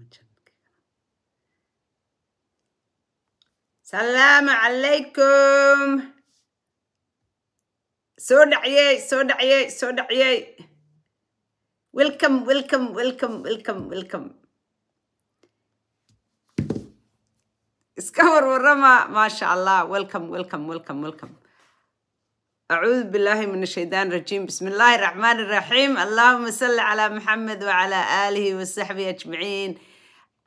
من جنبك سلام عليكم soo dhaciyey soo dhaciyey soo dhaciyey welcome welcome welcome welcome welcome iska warwarama maasha allah welcome welcome welcome welcome أعوذ بالله من الشيطان الرجيم بسم الله الرحمن الرحيم اللهم صل على محمد وعلى آله وصحبه أجمعين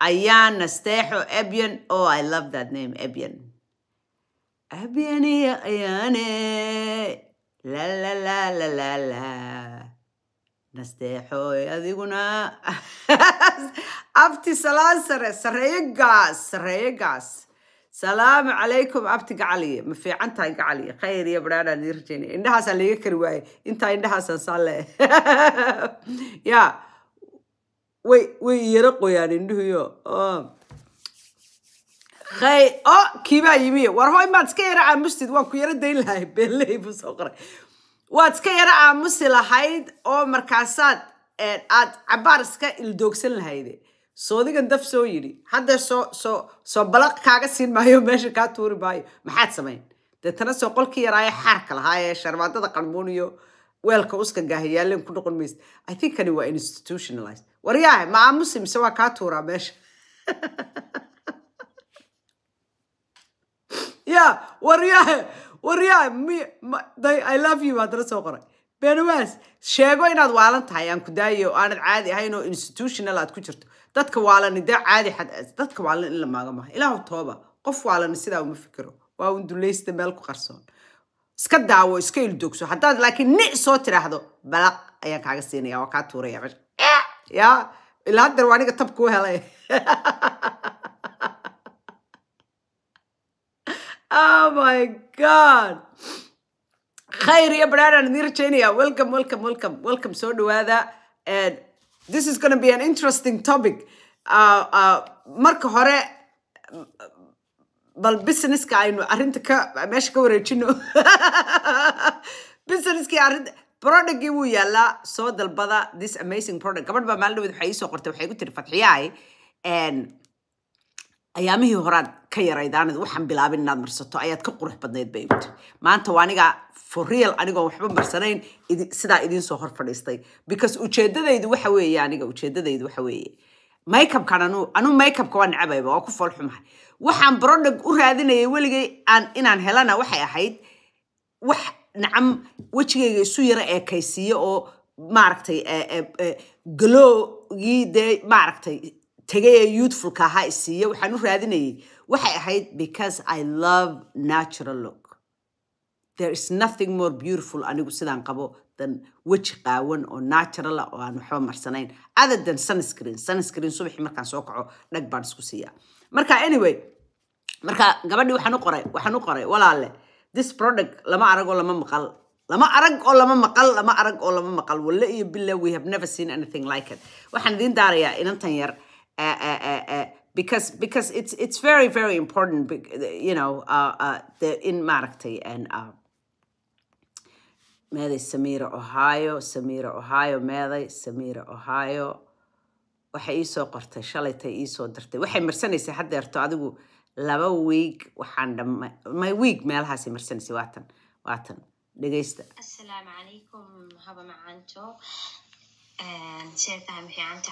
ayaa nasteexo ebyan oh i love that name ebyan ebyan iyo ayaane eh. lalalalalala nasteexoy eh, adiguna abti salaan sare sareeyo gaas sareeyo gaas salaamu calaykum abti gacaliye ma fiican tahay gacaliye khayr iyo badhaadhaan ii rajaynay indhahaasaan laga kari waayey intaa indhahaasaan saan le ya way way iyara qoyaan indhuhuyo khay um, o oh, kiibaa yimi war hoy maad iska yara caamustid waan ku yaro dayn lahay beeley buu soo qoray waad iska yaro caamusi lahayd oo markaasaad eh, aad cabaar iska ildoogsan lahayde soodigan daf soo yidhi hadda soo soo soo balaq kaaga siin maayo meesha kaa tuuri maayo maxaad samayn deetana soo qolkii yaraaye xaarka lahaa ee sharmaadada qarmuuniyo weelka uska ah yaalen ku noqon maysa i think kani waa institutionalized waryaah macaamusi mise waa kaa tuuraa meesha ya waryaah waryaah i love you haddana soo qoray benawaas sheego inaad waalan tahay aan ku daayo aanad caadi ahayn oo institutional aad ku jirto dadka waalani dee caadi dadka waalan in la maaga ilaahu tooba qof waalani sidaa uma fikiro waa unduleysta meel ku qarsoon iska daawo iska ildogso haddaad laakiin ni soo tiraahdo balaq ayaan kaaga siinaya waa kaa tuuraya meesha ya ilaa haddar waa aniga tab kuu helay oh my god khayr iyo banaanan idiin rajaynaya welcome welcome welcome welcome soo dhawaada and this is gonna be an interesting topic uh, uh, marka hore bal businesska aynu arinta ka meesha ka wareejino businesskii arinta productgii wuu yaalaa soo dalbada this amazing product gabadh baa maalin dhaweed waxay iisoo qortay waxay ku tiri fatxiyahay ayaamihii horaad ka yaraydaanad waxaan bilaabin inaad marsato ayaad ka qurux badnayd bay uti maanta waa anigaa for real anigoon waxba marsanayn sidaa idiin hor fadhiistay because ujeedadaydu waxa weeye aniga ujeedadaydu waxa weeye makeupkan anuu anuu makeupka waa necabayba waa ku fool waxaan brodhag u raadinayay weligay aan inaan helana waxay ahayd wax nacam wejigayga isu yaro eekaysiiyo oo maaragtay e, e, e, galoogii dee maaragtay tegay youthfulka ahaa isiiya waxaan u raadinayay waxay ahayd because i love natural look there is nothing more beautiful anigu sidaan qabo than weji qaawan oo natural ah oo aan waxba marsanayn other than sunscreen sunscreen subaxii markaan soo kaco dhag baan isku siiyaa marka anyway marka gabadhii waxaan u qoray waxaan u qoray walaale this product lama arag oo lama maqal lama arag oo lama maqal lama arag oo lama maqal walle iyo billa we have never seen anything like it waxaan idiin daarayaa inantan yar eh, eh, eh, because because it's it's very very important you know uh, uh, the, in maaragtay and uh, meeday samira ohio samira ohio meeday samira ohio waxay iisoo qortay shalaytay iisoo dirtay waxay marsanaysaa haddeerto adigu laba wiig waxaan dhama ma wiig meelahaasi marsanaysa waatan waatan dhegeysta asalaamu calaykum haba macanto ehm, seetaha mafiicanta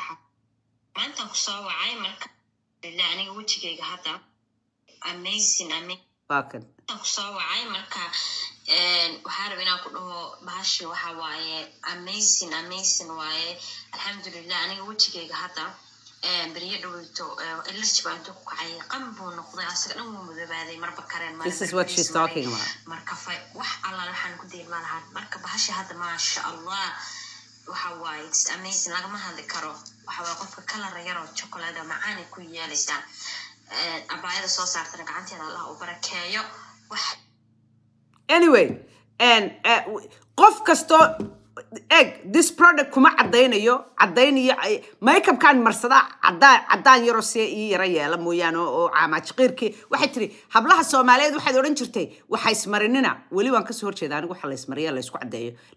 maantan ku wacay marka aniga wejigeyga hadda amazing amakan kusoo wacay marka ehm, waxaa raba inaan ku dhaho bahashi waxa waaye amazing amazing waaye alxamdulilah aniga wejigeyga hadda This is what she's talking about. waxa waaye it's amazing lagama hadli karo waxa qofka kalara yaroo chocolada macaanay ku yeelaysaa abaayada soo saartana gacanteeda allah u barakeeyo wax anyway uh, qof kastoo eeg this product kuma caddaynayo caddaynayo maykabkaan marsadaa cadaan yaroo see ii yaro yeela mooyaane oo caamaajiqiirkii waxay tidhi hablaha soomaaliyeed waxaad odhan jirtay waxa ismarinina weli waan kasoo horjeeda anigu waxa la ismariya la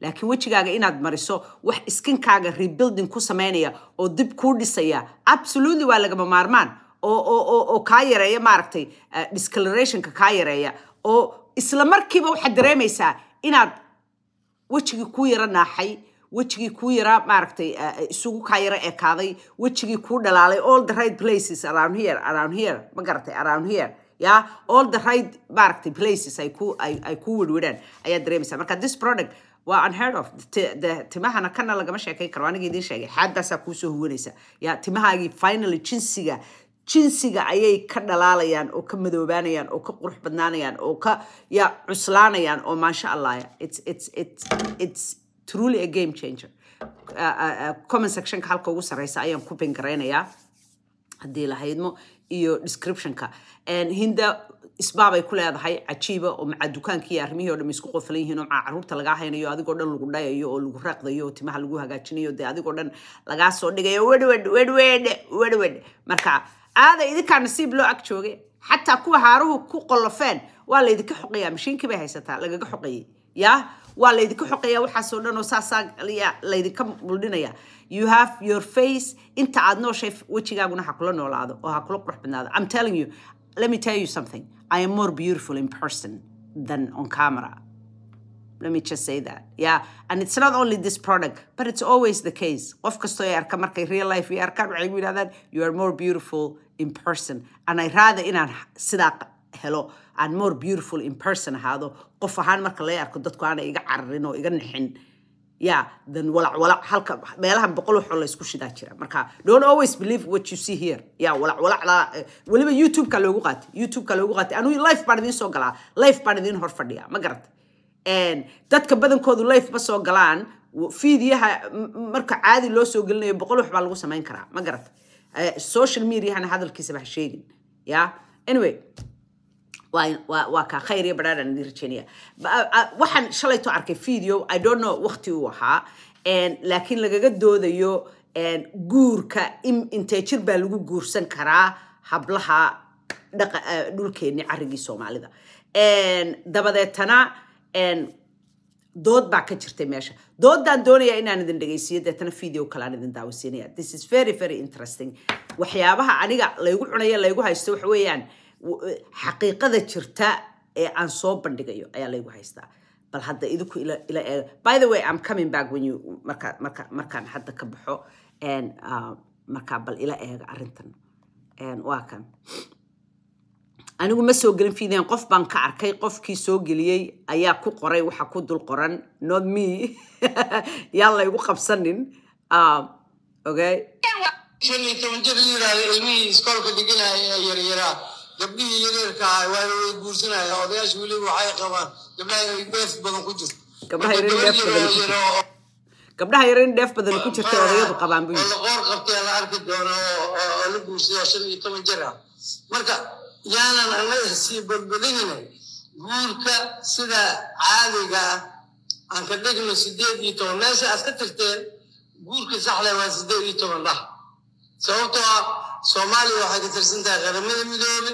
laakiin wejigaaga inaad mariso wax iskinkaaga rebuilding ku samaynaya oo dib kuu dhisaya absolutely waa lagama maarmaan oo oo oo kaa yareeya maaragtay eh, discolorationka kaa yareeya oo isla markiiba waxaad dareemaysaa inaad wejigii kuu yara naaxay wejigii kuu yaraa maaragtay eh, eh, isugu kaa yara ekaaday wejigii kuu dhalaalay all the right places around here around here ma garatay around here ya all the right maaragtay places ay ku ay ku werweraan ayaad dareemaysaa marka this product waa unheard of timahana kana lagama sheekay karo anigii idiin sheegay xaaddaasaa kuusoo huwanaysa ya timahaagii finally jinsiga jinsiga ayay ka dhalaalayaan oo ka madoobaanayaan oo ka qurux badnaanayaan oo ka ya cuslaanayaan oo maasha allah truly a game changer ah, ah, ah, comment sectionka halka ugu sarreysa ayaan ku bingaraynaya haddii lahaydmo iyo descriptionka hinda isbaabay ku leedahay cajiiba oo macaa dukaankii arrimihii o dhan isku qofalan yihiin oo macaa carruurta lagaa haynayo adigoo dhan lagu dhayayo oo lagu raaqdayo oo timaha lagu hagaajinayo dee adigoo dhan lagaa soo dhigayo wedhwedh wedhwedhe wedhwedhe marka aaday idinkaa nasiib loo ag jooge xataa kuwa haaruhu ku qolofeen waa laydinka xoqaya mashiinkii bay haysataa lagaga xoqayay ya waa laydinka xoqaya waxaasoo dhan oo saasaa laydinka buldhinaya you have your face inta aad nooshay wejigaaguna ha kula noolaado oo ha kula qurux badnaado i'm telling you let me tell you something i am more beautiful in person than on camera Let me just say that. Yeah. And it's not only this product, but it's always the case. Qof kasto ay arka markay real life ay arkaan waxay ku yidhahdaan you are more beautiful in person. And I rather inaan sidaa helo aan more beautiful in person ahaado qof ahaan marka la arko dadku aanay iga cararin oo iga nixin. Yeah, then walac walac halka meelahan boqol waxoo la isku shidaa jira. Marka don't always believe what you see here. Yeah, walac walac eh, weliba YouTube loogu qaatay. YouTube loogu qaatay. Anuu life baan idiin soo galaa. Life baan idiin hor fadhiyaa. Ma garatay? dadka badankoodu layf ma soo galaan fiidyaha marka caadi loo soo gelinayo boqol wax baa lagu samayn karaa ma garata eh, social mediahana hadalkiisaba ha sheegin ya anyway waa kaa khayr iyo badhaadhan idin rajeynaya waxaan shalayto arkay video i don't know waqti uu ahaa laakiin lagaga doodayo guurka intee jir baa lagu guursan karaa hablaha eh, dhulkeenni carrigii soomaalida dabadeetana dood baa ka jirtay meesha doodaan doonayaa inaan idin dhegeysiiyo deetana video kaleaan idin daawasiinaya this is very very interesting waxyaabaha aniga laygu cunayo laygu haysto waxa weeyaan xaqiiqada jirta ee aan soo bandhigayo ayaa laygu haystaa bal hadda idinku ila eego by the way i'm coming back when you marka marka markaan hadda ka baxo uh, markaa bal ila eega arrintan waa kan anigu ma soo gelin fiidan qof baan ka arkay qofkii soo geliyey ayaa ku qoray waxa ku dul qoran not me yaan laygu qabsanin shan gabdhihii yareerka ahay waa way guursanaya odayaasha weliba waxay qabaan gabdhaha dheef badan ku jirto gabdhaha yar in dheef badan ku jirta odayadu qabaan buu qoor qabtay la arki doona oo la guursadaa shan iyo toban jir ah marka yaanan annaga sii badbadinina guurka sida caadiga ah, aan ka dhigno sideed iyo toban meesha aad ka tirteen guurka saxle waa sideed iyo tobandhah sababtoo ah soomaaliya waxay ka tirsan tahay qaramada midoobi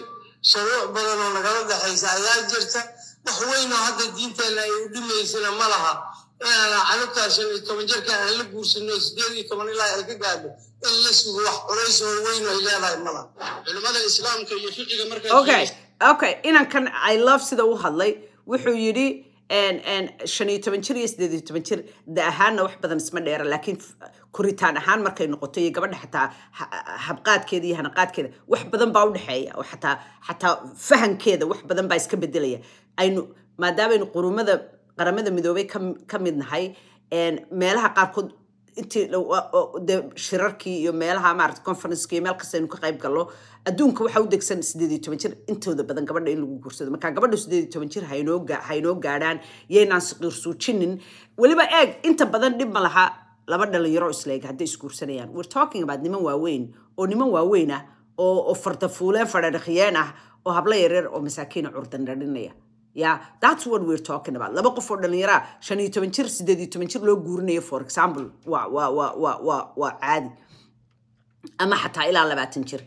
shuruuc badan oo nagala dhexaysa ayaa jirta wax weynoo hadda diinteenna ay u dhimaysana ma laha inaan carabtaa shan iyo toban jirka aan la guursano sideed iyo toban ilaa ay ka gaadho okay okay inankan i love sida u hadlay wuxuu yidhi shan iyo toban jir iyo sideed iyo toban jir da ahaanna wax badan isma dheera laakiin koritaan ahaan markay noqoto iyo gabadha xataa habqaadkeeda iyo hanaqaadkeeda wax badan baa u dhexeeya oo xataa xataa fahankeeda wax badan baa iska bedelaya aynu maadaama qurumada qaramada midoobay ka mid nahay meelaha qaarkood intde shirarkii iyo meelaha maarata conferenceki iyo meel kasta ka qayb gallo adduunka waxaa u degsan sideed iyo toban jir intooda badan gabadha in lagu guursado markaa gabadha sideed iyo toban jir ha gaadhaan yaynaan siqiirsuujinin weliba eeg inta badan dhib ma laha laba dhalinyaro isleeg hadday isguursanayaan we're talking about niman waaweyn oo niman waaweyn ah oo fardafuuleen fadhadhakhiyeen ah oo hablo yaryar oo masaakiina curdan dharinaya yeah that's what we're talking about laba qof oo dhallinyara shan iyo toban jir sideed iyo toban jir loo guurinayo for example waa waa waa waa waa waa caadi ama xataa ilaa labaatan jir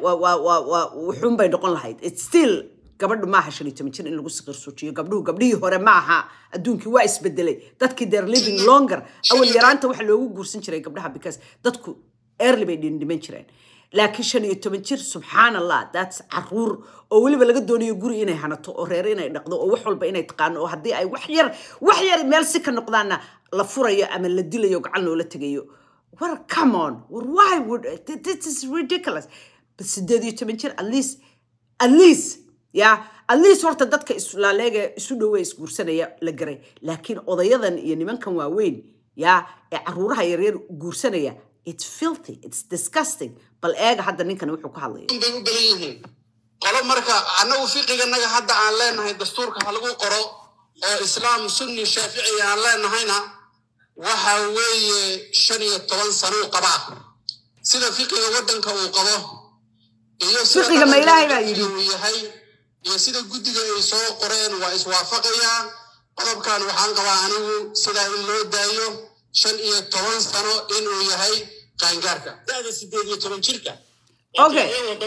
wuxuun bay noqon lahayd it's still gabadhu maaha shan iyo toban jir in lagu siqirsuujiyo gabdhuhu gabdhihii hore maaha adduunkii waa isbedelay dadkii they're living longer awal yaraanta waxa loogu guursan jiray gabdhaha because dadku early bay dhindhiman jireen laakiin shan iyo toban jir subxaan allah daats caruur oo weliba laga doonayo guri inay hanato oo reer inay dhaqdo oo wax walba inay taqaano oo haddii ay wax yar wax yar meel si ka noqdaanna la furayo ama la dilayo gacan loola tegayo war come war why this ridiculous sideed iyo toban jir at least ya at horta dadka islaaleega isu dhowee isguursanaya la garay laakiin odayadan iyo nimankan waaweyn ya ee caruuraha yaryar guursanaya it's filthy it's disgusting bal eega hadda ninkan wuxuu ku hadlaya bay u badan yihiin qolo marka annagu fiqiganaga hadda aan leenahay dastuurka halagu qoro oo islaam sunni shaafici aan leenahayna waxa weeye shan iyo toban sanuu qabaa sida fiqiga waddanka uu qabo iyo fiqiga ma ilaahay baa yidhi uu yahay iyo sida guddiga ay soo qoreen waa iswaafaqayaan qodobkan waxaan qabaa anigu sidaa in loo daayo shan iyo toban sano inuu yahay qaangaarka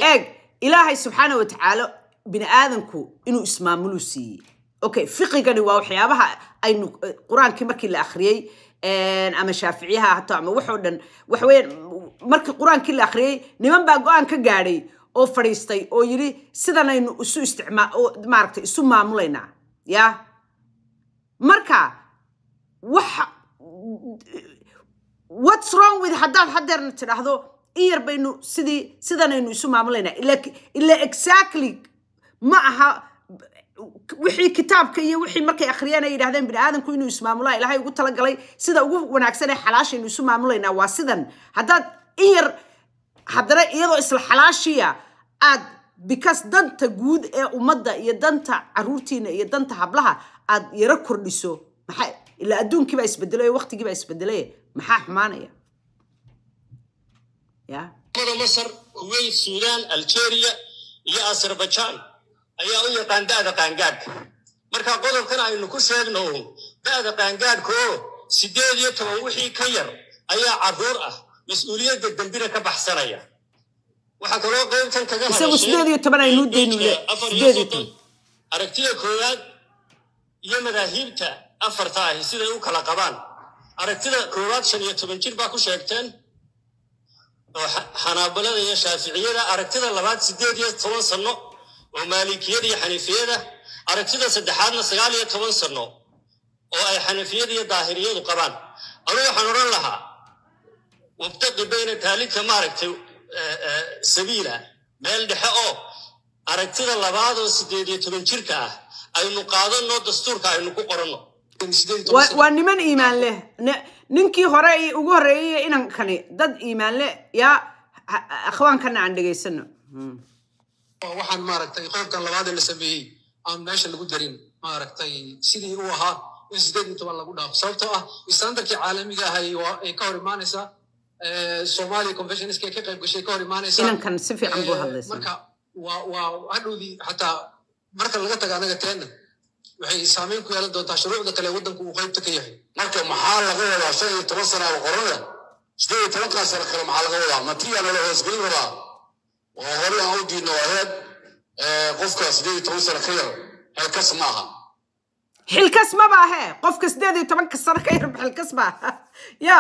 eeg ilaahay subxaana watacaala tacaala bini aadanku inuu ismaamuluu siiyey okay fiqigani waa waxyaabaha aynu e, qur-aankii markii la akhriyey ama shaaficiyaha hato ama waxoo dhan waxaweyaan markii qur-aankii la akhriyey niman baa go-aan ka gaadhay oo fadhiistay oo yidhi sidanaynu isu isticmaa maaragtay isu maamulaynaa ya marka wax whats wrong with haddaad hadeerna tidhaahdo in yar baynu sidii sidanaynu isu maamulayna ila exactly ma aha wixii kitaabka iyo wixii markay akhriyeen ay yidhahdeen bini aadamku inuu ismaamulaa ilaahay ugu talagalay sida ugu wanaagsan ee xalaashaynu isu maamulaynaa waa sidan haddaad in yar haddana iyadoo isla xalaashiya aad because danta guud ee ummadda iyo danta caruurtiina iyo danta hablaha aad yaro kordhiso maxay ilaa adduunkii isbedelay waqtigii baa maxaa xumaanaya ya masr kuwait sudan algeria iyo azerbaijan ayaa u yaqaan da'da qaangaadhka marka qodobkan aynu ku sheegno da'da qaangaadhka oo siddeed iyo toban wixii ka yar ayaa caruur ah mas-uuliyadda dembina ka baxsanaya waxaa kaloo qaybtan kaga koowaad iyo madaahiibta afarta ahi siday u kala qabaan aragtida koowaad shan iyo toban jir baa ku sheegteen oo xanaabalada iyo shaaficiyada aragtida labaad sideed iyo toban sanno oo maalikiyada iyo xaniifiyada aragtida saddexaadna sagaal iyo toban sanno oo ay xanafiyada iyo daahiriyadu qabaan anuu waxaan odhan lahaa wabtaqi bayna daalika maaragtay sabiila meel dhexe oo aragtida labaad oo sideed iyo toban jirka ah aynu qaadanno dastuurka aynu ku qoranno waa niman iimaan leh ninkii hore ugu horeeyay inankani dad iimaan leh yaa akhwaankana aan dhegaysano hmm. waxaan maaragtay qoobkan labaad ee la sameeyey aan meesha lagu darin maaragtay sidii uu ahaa in sideed iyo toban lagu dhaafo sababtoo ah istaandarkii caalamiga ahay ay ka hor imaanaysaa eh, soomaaliya conventionska ka qayb gashay ka hor imaanaysaa inankan si fiican buu eh, hadlaysa marka waa waa hadhowdii xataa marka laga taga anaga teenna waxay saameyn ku yeelan doontaa shuruucda kale wadanku uu qaybta ka yahay marka maxaa laga wadaa shan iyo toban sana boqorada sideed iyo tobankaa sana kale maxaa laga wadaa matiyaa nala hoosgelin rabaa waa hore aan u diidno aheed qofka sideed iyo toban sana ka yar xilkas ma aha xilkas maba ahee qofka sideed iyo tobanka sana ka yar xilkas ma aha ya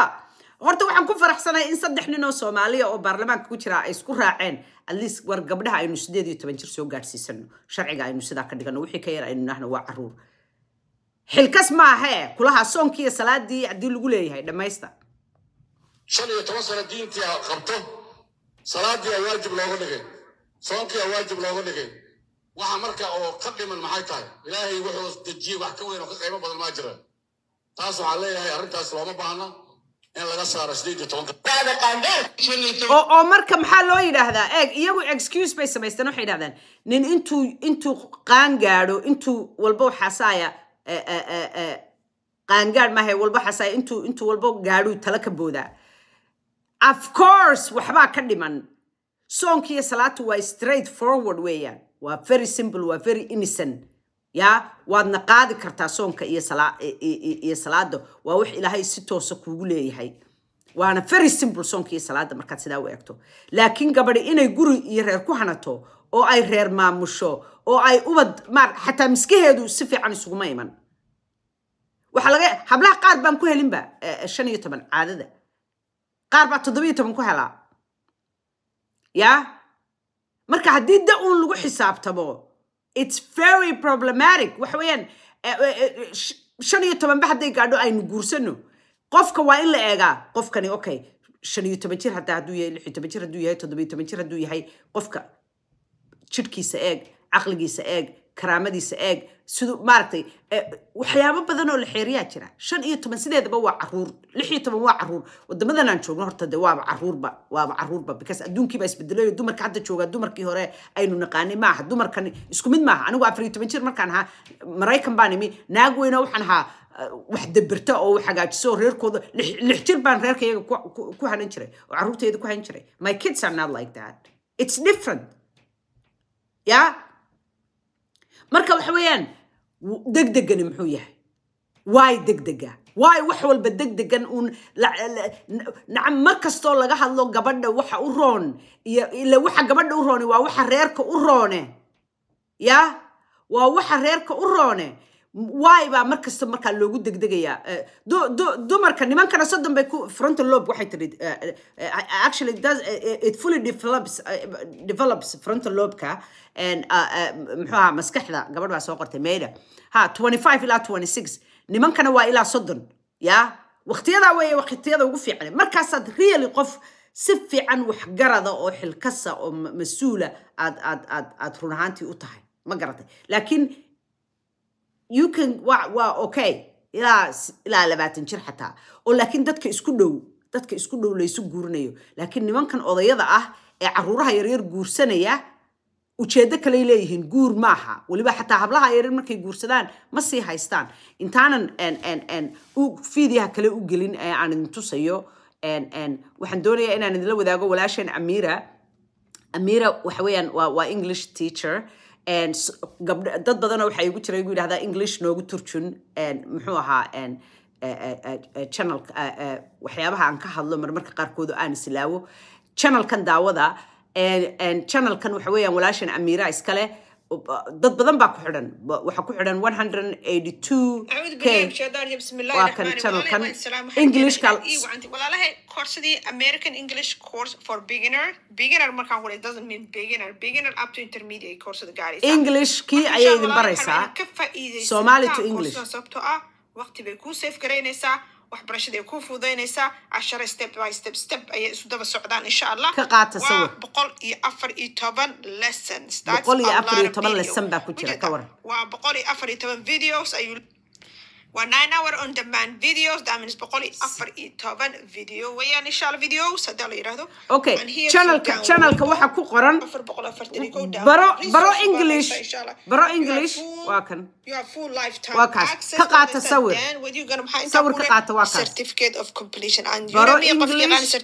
horta waxaan ku faraxsanahay in saddex nin oo soomaaliya oo baarlamaanka ku jiraa ay isku raaceen atleast war gabdhaha aynu sideed iyo toban jir soo gaadhsiisano sharciga aynu sidaa ka dhigano wixii ka yar aynu nahna waa caruur xilkas maahee kulaha soonkii iyo salaadii haddii lagu leeyahay dhammaysta shan iyo toban sano diintii qabto salaadii awaajib looga dhigay soonkii awaajib looga dhigay waxa marka oo ka dhiman maxay tahay ilaahay wuxuu dejiyey wax ka weyn oo ka qaybo badan maa jira taas waxaan leeyahay arrintaas looma baahna oo marka maxaa loo yidhaahdaa eeg iyagu excuse bay samaysteen waxay yidhahdeen nin intuu intuu qaangaadho intuu walbo xasaaya eh, eh, eh, qaangaadh maaha walbo xasaaya intuu intuu walbo gaadhuu tala ka boodaa of course waxbaa ka dhiman soonki iyo salaatu waa straight forward weeyaan waa very simple waa very innocent ya waadna qaadi kartaa soonka iyo salaada waa wax ilaahay si toosa kuugu leeyahay waana very simple soonka iyo salaada markaad sidaa u eegto laakiin gabadhi inay guri iyo reer ku hanato oo ay reer maamusho oo ay ubad maar xataa miskaheedu si fiican isuguma iman waxaa laga hablaha qaar baan ku helinba e, e, shan iyo toban caadada qaar baa toddobiyo toban ku helaa ya marka haddii da uun lagu xisaabtamo it's very problematic waxa weeyaan eh, eh, eh, shan iyo toban ba hadday gaadho aynu guursano qofka waa in la eegaa qofkani okay shan iyo toban jir hataa hadduu yahay lix iyo toban jir hadduu yahay toddoba iyo toban jir haduu yahay qofka jidhkiisa eeg caqligiisa eeg karaamadiisa eeg siduu maaragtay e, waxyaabo badan oo la xeeriyaa jira shan iyo toban sideedaba waa caruur lix iyo toban waa caruur wadamadan aan joogno horta de waaba caruurba waaba caruurba bicas adduunkiiba isbedelay dumarka hadda jooga dumarkii hore aynu naqaanay maaha dumarkan isku mid maaha anigu afar iyo toban jir markaan ahaa maraykan baan imi naag weyno waxaan ahaa e, wax dabirta oo hagaajiso reerkooda lix jir baan reerkayaga ku hanan jiray oo caruurtayda ku hanan jiray my kids are not like that it's different yeah marka waxa weeyaan degdegani muxuu yahay waay degdega waay wax walba degdegan uun nacam mar kastoo laga hadlo gabadha waxa u roon iyo ile waxa gabadha u roone waa waxa reerka u roone ya waa waxa reerka u roone waybaa markasta markaa loogu degdegayaa eh, dumarka nimankana soddon bay ku frontal lobe waxay tiri eh, eh, actually it fully develops develops frontal lobeka ah, muxuu ahaa maskaxda gabadh baa soo qortay mayda ha twenty five ilaa twenty six nimankana waa ilaa soddon yaa waqtiyadaa weeye waqtiyada ugu fiican markaasaad really qof si fiican waxgarada oo xilkasa oo mas aad aad aad aad run ahaantii u tahay ma garatay laakiin you can waa waa okay ilaa ilaa labaatan jir xataa oo laakiin dadka isku dhow dadka isku dhow laysu guurinayo laakiin nimankan odayada ah ee caruuraha yaryar guursanaya ujeeddo kaley leeyihiin guur maaha weliba xataa hablaha yaryar markay guursadaan ma sii haystaan intaanan fiidiyaha kale u gelin ee aan idin tusayo waxaan doonayaa inaan idinla wadaago walaasheen amira amira waxa weeyaan waa english teacher dad badanoo waxaa igu jira igu yidhahdaa english noogu turjun muxuu ahaa e, e, e, channel waxyaabaha aan ka hadlo marmarka qaarkoodu aan islaawo channelkan daawada channelkan waxa weeyaan walaashan amiira iskale dad badan baa ku xidhan waxaa ku xidhan koorsadii american english course for beginner beginner markaan ku doesn't mean beginner beginner up to intermediate koorsada gaaraysa englishkii ayay idin baraysaa somali to english sababtoo ah waqti bay kuu safe garaynaysaa waxbarashada ay ku fududaynaysaa cashare step by step step ayay isu daba socdaan insha allah ka qaata sawir boqol iyo afar iyo toban lessons boqol iyo afar iyo toban lesson baa ku jira ka waran waa boqol iyo afar iyo toban videos ayuu وناين اور اون دمان فيديوز دامنس بقولي افر اي توبن فيديو ويان ان شاء الله فيديو سدا لو يراهدو اوكي شانلك شانلك waxaa ku qoran baro baro english baro english waa kan waa kaas ka qaata sawir sawir ka qaata waa kaas baro english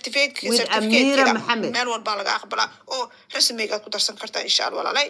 with amira maxamed meel walbaa laga aqbalaa oo rasmigaad ku darsan kartaa insha allah walaalay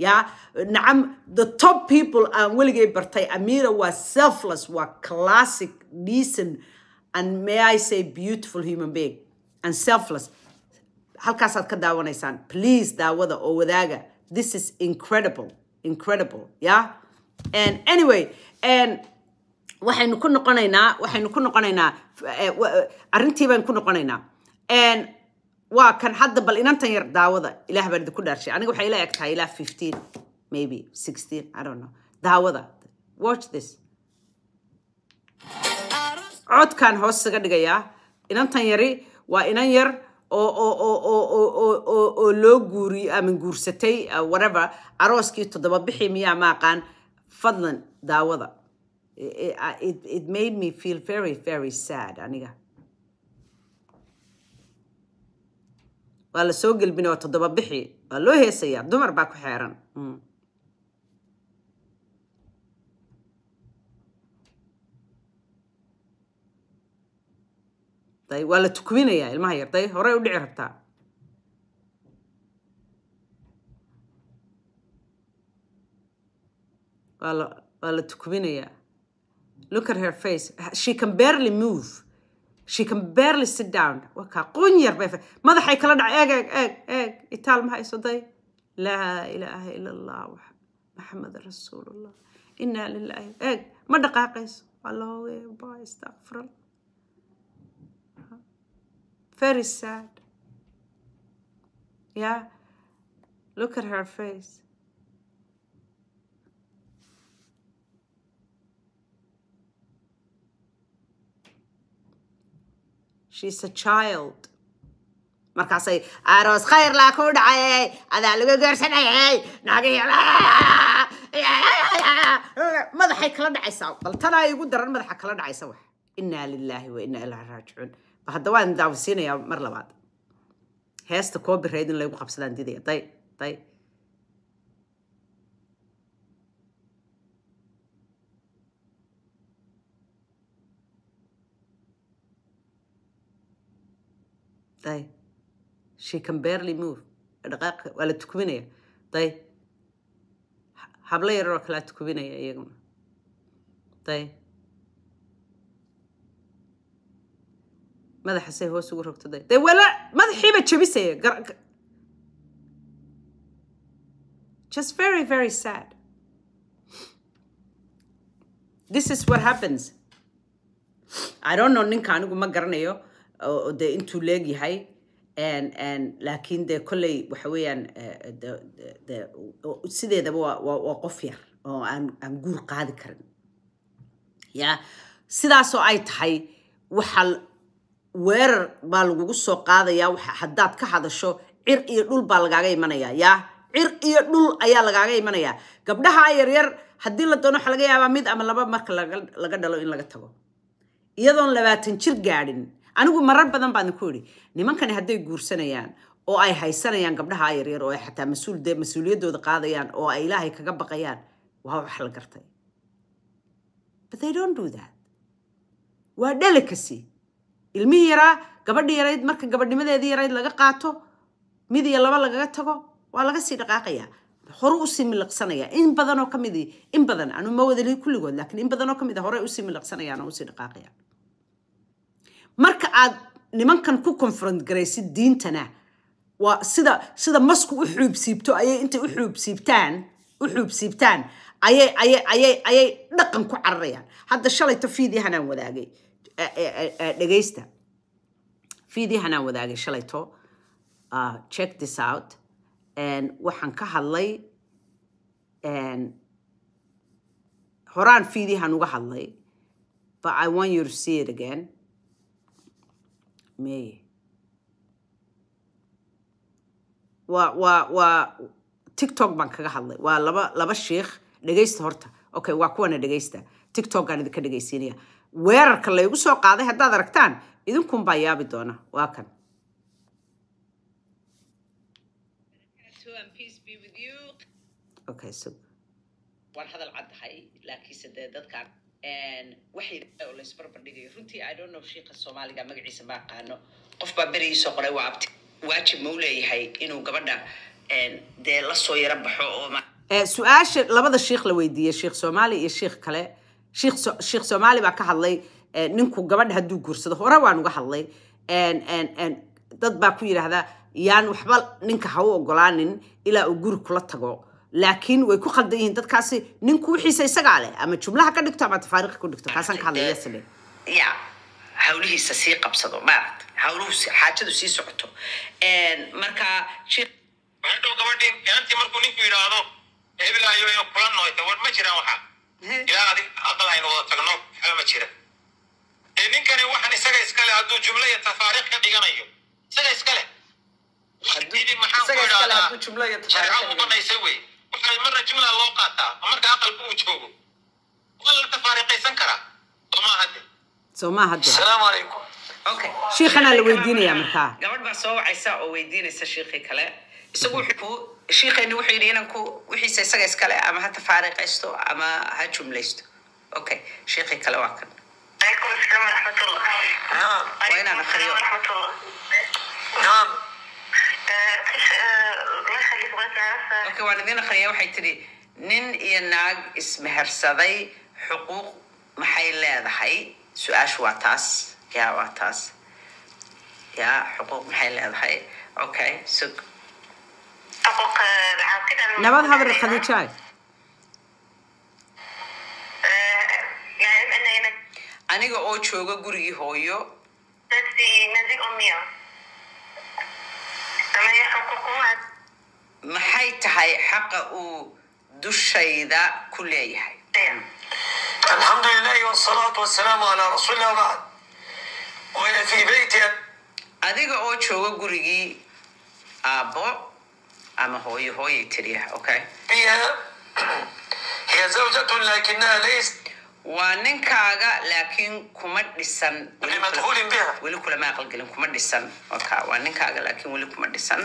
ya nacam the top people aan um, weligay bartay amira waa selfless waa classic decent and may i say beautiful human being and selfless halkaasaad ka daawanaysaan please daawada oo wadaaga this is incredible incredible yeah and anyway and waxaynu ku noqonaynaa waxaynu ku noqonaynaa eh, eh, arrintii baynu ku noqonaynaa and waa kan hadda bal inantan yar daawada ilaah baan idinku dhaarshay aniga waxay ila eg tahay ilaa fifteen maybe sixteen i don't know daawada watch this codkaan hoos isaga dhigayaa inantan yari waa inan yar oo oo oo oo oo oo oo oo loo guuriyey ama guursatay uh, whatever arooskii toddoba bixi miyaa maaqaan fadlan daawada it, it made me feel very very sad aniga waa la soo gelbina waa todoba bixi waa loo heesayaa dumar baa ku xeeran mm. waa la tukubinayaa ilmaha yar day horey u dhici rabtaa waa la tukminayaa look at her face she can barely move she can barely sit down waa kaa qunyar bay madaxay kala dhacay eeg eeg eeg eeg itaal ma hayso day laa ilaaha ila allah maxamed rasuulullah inaa lilaahi eeg ma dhaqaaqayso allahoogeeba istaqfiral very sad yeah look at her face she's a child markaasay aroos khayr laa ku dhacay adaa laga gaarsanayay madaxay kala dhacaysaa bal tanaa igu daran madaxa kala dhacaysa wax inaa lilaahi wa inaa ilaahi raajicuun hadda waan daawasiinayaa mar labaad heesta koo in laygu qabsadaan didaya day day y she can barely move dhaqaaq waa la tukubinaya y hablo yararoo kalaa tukubinaya iyaguna y madaxasay hoos ugu rogto de wala madaxiiba jebisaya just very very sad this is what happens i don't know ninka anigu ma garanayo de intuu leegyahay laakiin de kolley waxa sideedaba waa qof yar oo aan guur qaadi karin ya sidaasoo ay tahay waxaa weerar baa lagugu soo qaadayaa haddaad ka hadasho cir iyo dhul baa lagaaga imanaya ya cir iyo dhul ayaa lagaaga imanayaa gabdhaha yaryar haddii la doono waxaa laga yaabaa mid ama laba marka laga dhalo in laga tago iyadoon labaatan jir gaadhin anigu marar badan baan ku idhi nimankani hadday guursanayaan oo ay haysanayaan gabdhaha yaryar oo ay xataa mas uuliyadooda qaadayaan oo ay ilaahay kaga baqayaan waa wax la gartay but they don't do that waa dhalakasi ilmihii yaraa gabadhi yarayd marka gabadhnimadeedii yarayd laga qaato mid iyo laba lagaga tago waa laga sii dhaqaaqayaa hore usii miliqsanaya in badanoo kamid in badan anu ma wadalihi kulligood laakiin in badanoo kamid hore usii miliqsanayaan oo usii dhaqaaqayaan marka aad nimankan ku confront garaysid diintana waa sida sida masku u xuubsiibto ayay intay u xuubsiibtaan u xuubsiibtaan ayay ayay ayay ayay dhaqan ku cararayaan hadda shalayto fiidii wadaagay e, e, e, dhegaysta fiidii wadaagay shalayto ah, check this out waxaan ka hadlay horaan fiidii han uga hadlay but i want you to see it again meye wa wa waa tictok baan kaga hadlay waa laba laba sheikh dhegaysta horta okay waa kuwana dhegaysta tictokgaan idinka dhegaysiinaya weerarka laygu soo qaaday haddaad aragtaan idinkun baa yaabi doona waa kan okay so waan hadal caddahay laakiinse dadkaan waxay laysbarbardhigayo runtii i don't know sheikha soomaaliga magaciisa ma aqaano qof baa berigiisoo qoray waa abti waajib ma u leeyahay inuu gabadha dee lasoo yaro baxo oo eh, su-aasha labada sheikh la weydiiyey sheikh soomaali iyo sheikh kale sheikh soomaali baa ka hadlay eh, ninku gabadha hadduu guursado hore waan uga hadlay dad baa ku yidhaahdaa yaan waxba ninka ha u ogolaanin ilaa uu guri kula tago laakiin way ku khaldanyihiin dadkaasi ninku wixiisa isagaa leh ama jumlaha ka dhigto ama tafaariiqa ku dhigto kaasaan ka hadlaya sile ya hawlihiisa sii qabsado maaragtay hawluhu xaajadu sii socoto markaa hadhow gabadhii inantii markuu ninku yidhaahdo hebel ayoyo kula nooyta war ma jiraan waxa ilaa adi aqal aynu wada tagno waxba ma jira dee ninkani waxaan isaga iskale hadduu jumlo iyo tafaariiq ka dhiganayo isaga iskale waqtigii maxaan ku idhahdaa sharca muqonaysay wey labada jumla loo qaataa marka aqalka uu joogo waa la tafaariqaysan karaa somaa hadde somaa hadde asalaamu calaykum okay shiikhanaa la weydiinayaa markaa gabadh baa soo wacaysa oo weydiinaysa shiikii kale isagu wuxuu shiikeeni wuxuu yidhi inanku wixiisa isaga iskale ama ha tafaariqaysto ama ha jumlaysto okay shiikii kale waa kan عليكم السلام ورحمة الله نعم وين أنا خير نعم marka waan idiin akhriya waxay tidhi nin iyo naag ismehersaday xuquuq maxay leedahay su-aashu waa taas ya waa taas ya xuquuq maxay leedahay okay sug eh, nabad habre khadiijaay eh, aniga oo jooga gurigii hooyo maxay tahay xaqa uu dushayda ku leeyahay alxamdulilahi adiga oo jooga gurigii aabo ama hooyo hooyay tiriyaha okay waa ninkaaga laakiin kuma dhisan weli kulama aqalgelin kuma dhisan waa ninkaaga laakiin weli kuma dhisan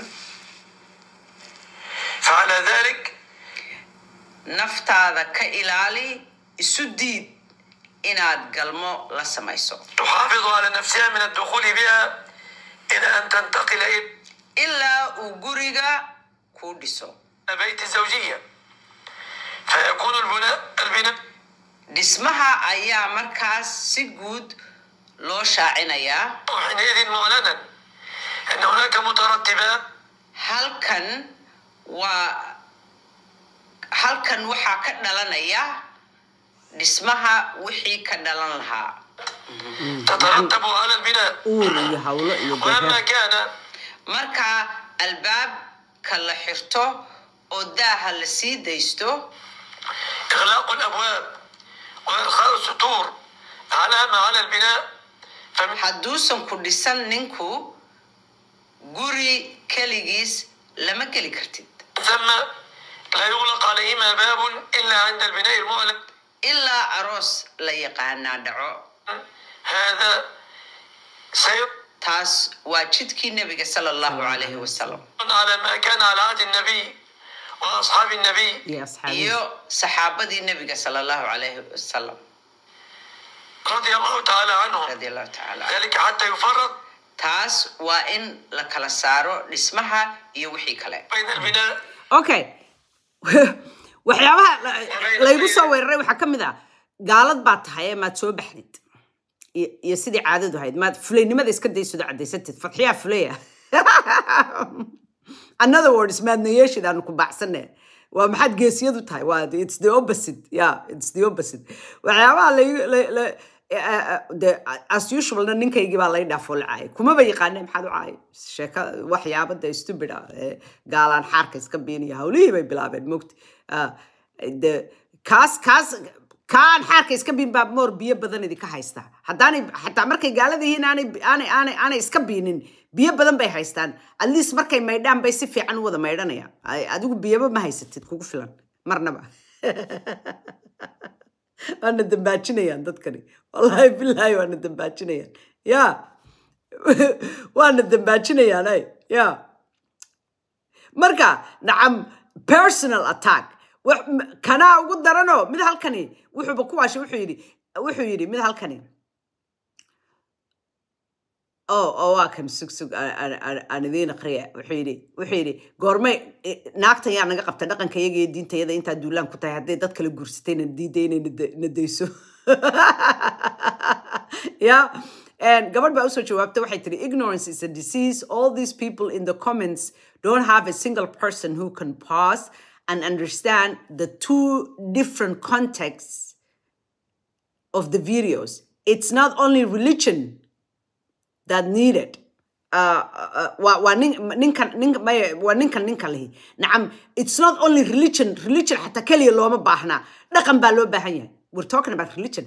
facalaa dalik naftaada ka ilaali isu diid inaad galmo la samayso tuxaafidu calaa nafsiha min addukuuli biha ila an tantaqila ilaa uu guriga kuu dhiso bayti zawjiya fayakuunu albina dhismaha ayaa markaas si guud loo shaacinayaa xinidin muclanan ana hunaaka mutaratiba halkan waa halkan waxaa ka dhalanaya dhismaha wixii ka dhalan lahaa marka albaabka la xirto oo daaha la sii daysto hadduusan ku dhisan ninku guri keligiis lama geli kartid ثم لا يغلق عليهما باب إلا عند البناء المؤلف إلا عروس لا يقعنا دعو هذا سير تاس واجدك النبي صلى الله عليه وسلم على ما كان على عهد النبي وأصحاب النبي يو صحابة النبي صلى الله عليه وسلم رضي الله تعالى عنهم رضي الله تعالى ذلك حتى يفرط taas waa in la kala saaro dhismaha iyo wixii kale okay waxyaabaha laygu soo weeraray waxaa ka mid ah gaalad baa tahay ee maad soo baxdid iyo sidii caadadu hayd maad fulaynimada iska daysodo cadaysatid fadxiyaa fulaya another words maadna yeeshid aanu ku baacsane waa maxaad geesiyadu tahay waa it's the opposite yeah it's the opposite waxyaabaha la Eh, eh, eh, as usualna ninkaygii baa lay dhaafoo la caayay kumaba yaqaane maxaad u caayay sheeka waxyaaba de stubida gaalaan xaarka iska biinaya hawlihii bay bilaabeen mogta ah, de kaas kaas kaan xaarka iska biin baa moor biyo badan idinka haysta haddaanay xataa markay gaalada yihiin aanay aanay aanay iska biinin biyo badan bay haystaan at markay maydhaan bay si fiican wada maydhanayaan adigu biyaba ma haysatid kugu filan marnaba waana dambaajinayaan dadkani wallaahi bilaahi waana dambaajinayaan ya waana dambaajinayaan ay ya marka nacam personal attack kanaa ugu daranoo mid halkani wuxuuba ku waashay wuxuu yidhi wuxuu yidhi mid halkani oo oh, oh, waa kan sugsug aan idiin akriya wuxuu yidhi wuxuu yidhi goormay naagtan yaa naga qabtay dhaqanka iyaga iyo diintayada intaa duulaan ku tahay hadday dad kala guursatayna diidday inay nadayso ya gabadh baa usoo jawaabta waxay tiri ignorance is a disease all these people in the comments don't have a single person who can pass and understand the two different contexts of the videos it's not only religion that needed uh, uh, uh, waa ninkan ninkan lihi nacam it's not only religion religion xataa keliya looma baahnaa dhaqan baa loo baahan yahay we're talking about religion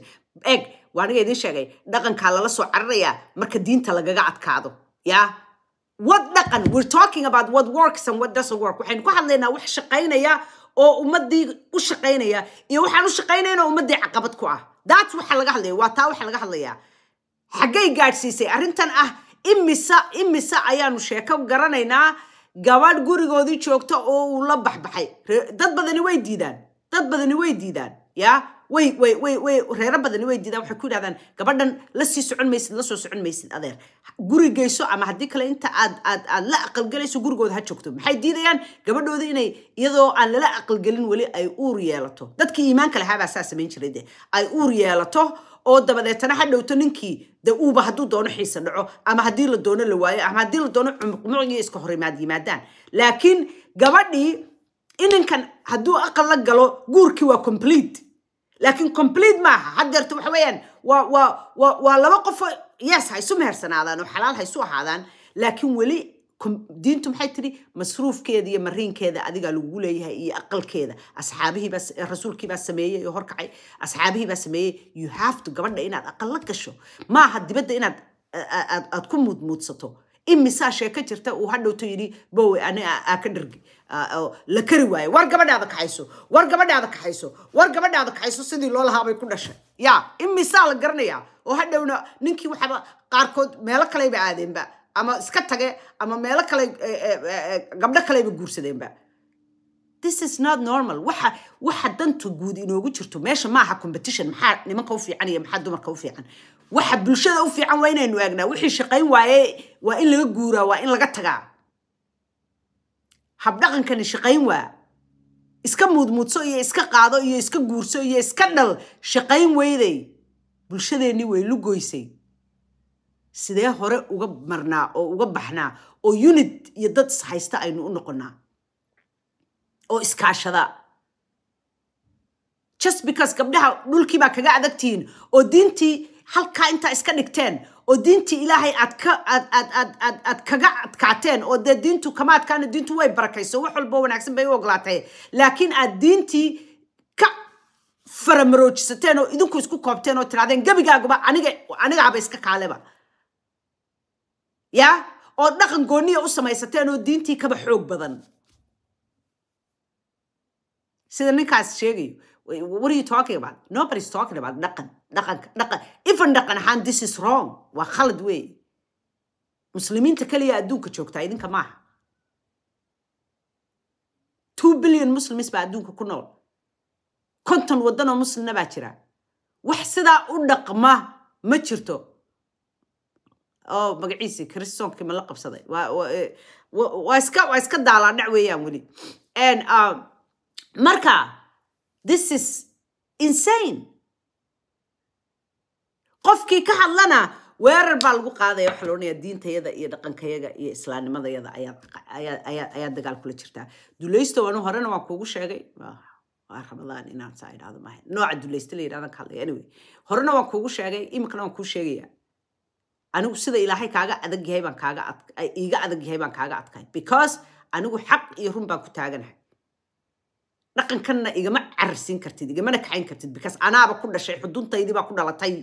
eg waa aniga idiin sheegay dhaqankaa lala soo cararayaa marka diinta lagaga adkaado yaa what dhaqan we're talking about what works and what doesn't work waxaynu ku hadlaynaa wax shaqaynaya oo ummadii u shaqaynaya iyo waxaan u shaqaynayna ummaddii caqabad ku ah that's waxa laga hadlaya waa taa waxa laga hadlayaa xaggay gaadhsiisay arrintan ah imisa imise ayaanu sheeko garanaynaa gabadh gurigoodii joogta oo uu la baxbaxay dad badani way diidaan dad badani way diidaan ya way way way way reero badani way diidaan waxay ku yidhahdaan gabadhan lasii socon maysid la socon maysid adeer guri geyso ama haddii kale inta aad aad aad la aqalgelayso gurigooda ha joogto maxay diidayaan gabadhooda inay iyadoo aan lala aqalgelin weli ay uur yeelato dadkii iimaanka lahaa baa saa samayn jiray de ay uur yeelato oo dabadeetana ha dhowto ninkii de uuba hadduu doono xiisa dhaco ama haddii la doono la waayo ama haddii la doono cumuqmuciyo iska horimaad yimaadaan laakiin gabadhii ininkan hadduu aqal la galo guurkii waa complete laakiin complete maaha haddeerta waxa weeyaan waa waa waa waa laba qofo yes ha isu mehersanaadaan oo xalaal haysu isu ahaadaan laakiin weli diintu maxay tidhi masruufkeeda iyo mariinkeeda adigaa lagugu leeyahay iyo aqalkeeda asxaabihiibaarasuulkiibaa sameeyey oo horkacay asxaabihiibaa sameeyey you have gabadha inaad aqal gasho maaha dibadda inaad aad ku muudmuudsato imisaa sheeko jirta uu hadhowto yidhi bowe ani dhargi la kari waayo war gabadhaada kaxayso war gabadhaada kaxayso war gabadhaada kaxayso sidii loo lahaabay ku dhashay ya imisaa la garanayaa oo hadhowna ninkii waxaaba qaarkood meelo kaleyba aadeenba ama iska tage ama meelo kale gabdho kaleba guursadeenba this is not normal waxa waxa danta guud inoogu jirto meesha maaha competition maxaa nimanka u fiican iyo maxaa dumarka u fiican waxa bulshada u fiican waa inaynu eegnaa wixii shaqayn waaye waa in laga guuraa waa in laga tagaa habdhaqankani shaqayn waa iska muudmuudso iyo iska qaado iyo iska guurso iyo iska dhal shaqayn weyday bulshadeenni way lugoysay sidee hore uga marnaa oo uga baxnaa oo unit iyo dad ishaysta aynu u noqonaa oo iskaashada just because gabdhaha dhulkii baa kaga adagtihiin oo diintii halkaa intaa iska dhigteen oo diintii ilaahay aad ka aad kaga adkaateen oo dee diintu kamaadkaana diintu way barakayso wax walbo wanaagsan bay u oglaatay laakiin aad diintii ka faramaroojisateen oo idinku isku koobteen oo tidhahdeen gebigaaguba aniga anigahaba iska kaaleba ya oo dhaqan gooniya u samaysateen oo diintii kaba xoog badan sida ninkaas sheegayo what are you talking about nobody's talking about dhaqan dhaqan dhaqan even dhaqan ahaan this is wrong waa khalad weeye muslimiinta kaliya adduunka joogtaa idinka maaha two billion muslims baa adduunka ku nool konton waddanoo muslimna baa jira wax sidaa u dhaqma ma jirto oo oh, magaciisi kristoomki ma qabsaday waa eh, iska waa daalaa dhac weeyaan weli and um, marka this is insane qofkii ka hadlana weerar baa lagu qaadaya waxa loodhanaya diintayada iyo dhaqankayaga iyo islaamnimadayada ayaa dagaal kula jirtaa dulaysto anu horena waa kuugu sheegay waa ramadaan inaan saa idhahdo maaha nooca dulaysto la yidhahdan ka hadlaya anyway horena waan kuugu sheegay imikana waan kuu sheegayaa anigu sida ilaahay kaaga adagyahay baan kaaga iiga adag yahay baan kaaga adkahay because anigu xaq iyo run baan ku taaganahay dhaqankanna igama cararsiin kartid igamana kaxayn kartid because anaaba ku dhashay xuduntaydii ku dhalatay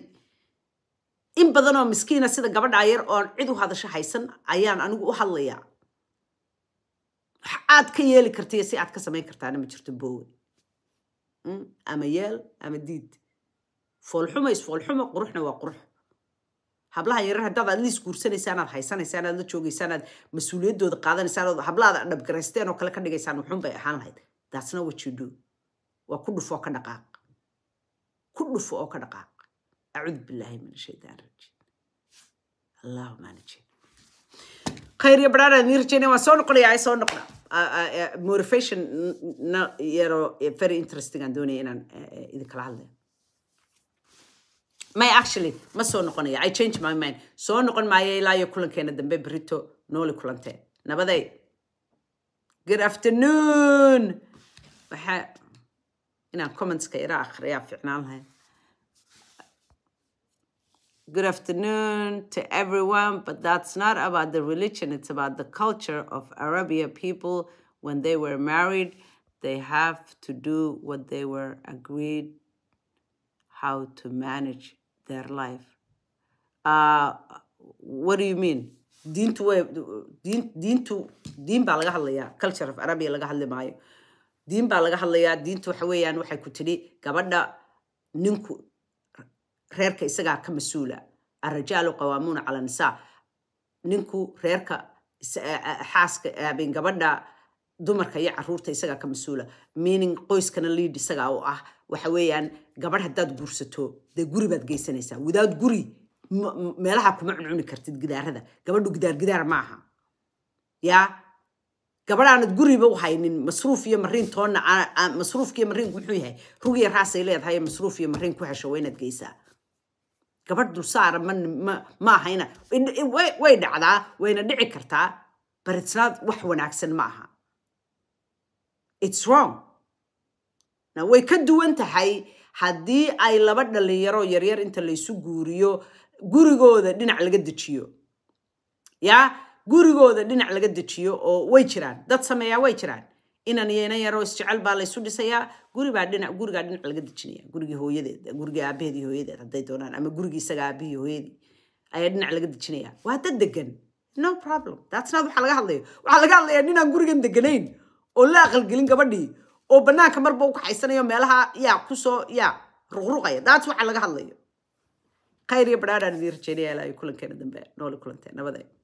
in badanoo miskiina sida gabadhaa yar oon cid u hadasho haysan ayaan anigu u hadlayaa wax aad ka yeeli karta si aad ka samayn kartaana ma jirto boowe hmm? ama yeel ama diid foolxuma isfoolxuma quruxna waa qurux hablaha yarar haddaad aad la isguursanaysaan aad haysanaysaan aad la joogaysaan aad mas uuliyadooda qaadanaysaan oo hablahaad aad oo kale ka dhigaysaan muxuun bay ahaan lahayd daasna what you waa ku dhufo ka dhaqaaq ku dhufo oo ka dhaqaaq acuud billaahi min shaydaan rajiim allahuma najin khayr iyo baraan aad nii waan soo noqonayaa ay soo noqda motivation yaro very interesting aan doonaya inaan eh, eh, idinkala hadlayo may actually ma soo noqonaya i change my mind soo noqon maayo ilaa kulankeena dambe brito nooli kulantee nabaday good afternoon waxaa inaan commentska ira akhriyaa ficnaan lahayd good afternoon to everyone but that's not about the religion it's about the culture of arabia people when they were married they have to do what they were agreed how to manage their life uh, what do you mean diintu way diin diintu diin baa laga hadlayaa culture of arabia laga hadli maayo diin baa laga hadlayaa diintu waxa weeyaan waxay ku tidhi gabadha ninku reerka isagaa ka mas-uula arrijaalu qawaamuuna cala nisaa ninku reerka xaaska aabeen gabadha dumarka iyo caruurta isagaa ka mas-uula meaning qoyskana liid isagaa u ah waxa weeyaan gabadh haddaad guursato dee guri baad geysanaysaa wadaad guri meelaha kuma cuncuni kartid gidaarada gabadhu gidaar gidaar maaha yaa gabadhaanad guriba u haynin masruuf iyo mariin toonna masruufka iyo mariinku muxuu yahay rugiya raasay leedahay masruuf iyo mariin ku hesho waa inaad geysaa gabadh dulsaara ma ahayna way dhacdaa wayna dhici kartaa baritnaad wax wanaagsan ma aha it's wrong way ka duwan tahay haddii ay laba dhallinyaro yaryar inta laysu guuriyo gurigooda dhinac laga dejiyo ya gurigooda dhinac laga dejiyo oo way jiraan dad sameeyaa way jiraan inan iyo yaro isjecel baa laysu dhisayaa guribaa dhinac gurigaa dhinac laga dejinaya gurigii hooyadeed gurigii aabaheed hooyadeed hadday doonaan ama gurigii isaga aabihii hooyadii ayaa dhinac laga dejinaya waa dad degan no problem that's not laga hadlayo waxaa laga hadlayaa ninaan gurigan deganayn oo la aqalgelin gabadhii oo banaanka marba u kaxaysanayo meelaha yaa kusoo yaa ruqruqaya daat waxaa laga hadlayo khayr iyo badhaadhaan idiin rajaynaya ilaa ay kulankeena dambe noole kulantee nabadee